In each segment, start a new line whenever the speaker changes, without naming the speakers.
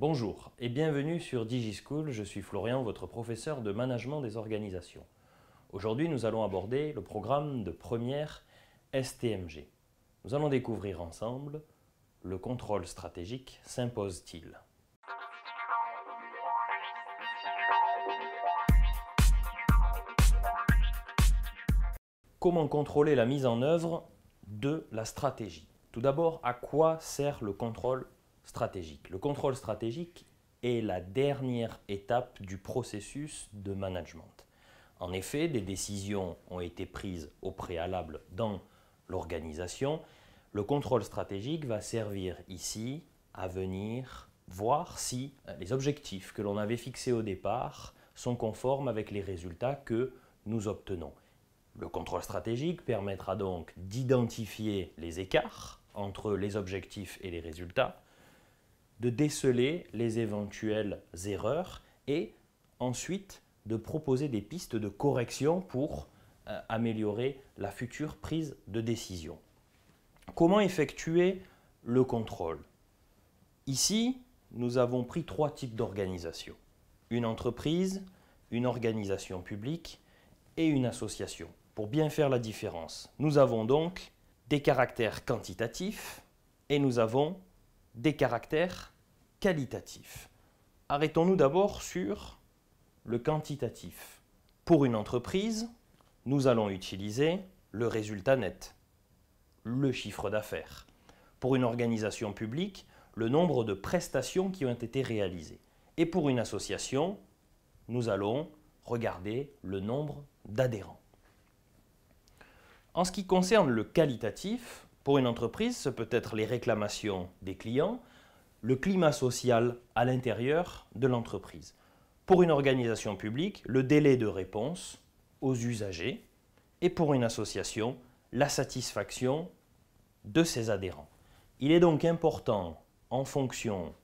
Bonjour et bienvenue sur DigiSchool, je suis Florian, votre professeur de management des organisations. Aujourd'hui, nous allons aborder le programme de première STMG. Nous allons découvrir ensemble le contrôle stratégique s'impose-t-il Comment contrôler la mise en œuvre de la stratégie Tout d'abord, à quoi sert le contrôle stratégique. Le contrôle stratégique est la dernière étape du processus de management. En effet, des décisions ont été prises au préalable dans l'organisation. Le contrôle stratégique va servir ici à venir voir si euh, les objectifs que l'on avait fixés au départ sont conformes avec les résultats que nous obtenons. Le contrôle stratégique permettra donc d'identifier les écarts entre les objectifs et les résultats, de déceler les éventuelles erreurs et ensuite de proposer des pistes de correction pour euh, améliorer la future prise de décision. Comment effectuer le contrôle Ici, nous avons pris trois types d'organisations. Une entreprise, une organisation publique et une association, pour bien faire la différence. Nous avons donc des caractères quantitatifs et nous avons des caractères qualitatif. Arrêtons-nous d'abord sur le quantitatif. Pour une entreprise, nous allons utiliser le résultat net, le chiffre d'affaires. Pour une organisation publique, le nombre de prestations qui ont été réalisées. Et pour une association, nous allons regarder le nombre d'adhérents. En ce qui concerne le qualitatif, pour une entreprise, ce peut être les réclamations des clients, le climat social à l'intérieur de l'entreprise. Pour une organisation publique, le délai de réponse aux usagers et pour une association, la satisfaction de ses adhérents. Il est donc important, en fonction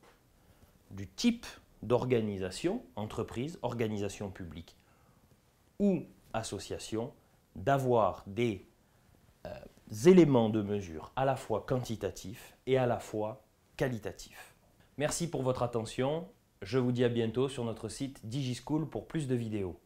du type d'organisation, entreprise, organisation publique ou association, d'avoir des euh, éléments de mesure à la fois quantitatifs et à la fois qualitatifs. Merci pour votre attention. Je vous dis à bientôt sur notre site Digischool pour plus de vidéos.